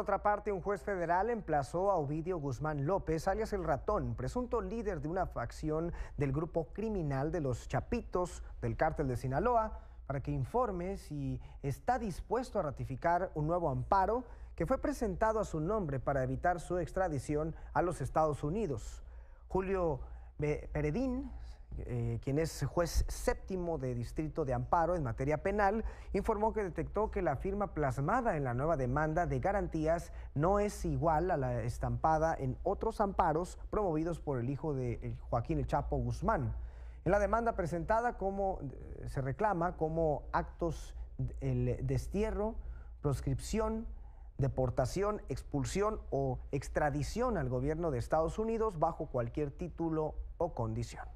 otra parte, un juez federal emplazó a Ovidio Guzmán López, alias el ratón, presunto líder de una facción del grupo criminal de los Chapitos del cártel de Sinaloa, para que informe si está dispuesto a ratificar un nuevo amparo que fue presentado a su nombre para evitar su extradición a los Estados Unidos. Julio Peredín eh, quien es juez séptimo de distrito de amparo en materia penal, informó que detectó que la firma plasmada en la nueva demanda de garantías no es igual a la estampada en otros amparos promovidos por el hijo de Joaquín El Chapo Guzmán. En la demanda presentada como, eh, se reclama como actos el destierro, proscripción, deportación, expulsión o extradición al gobierno de Estados Unidos bajo cualquier título o condición.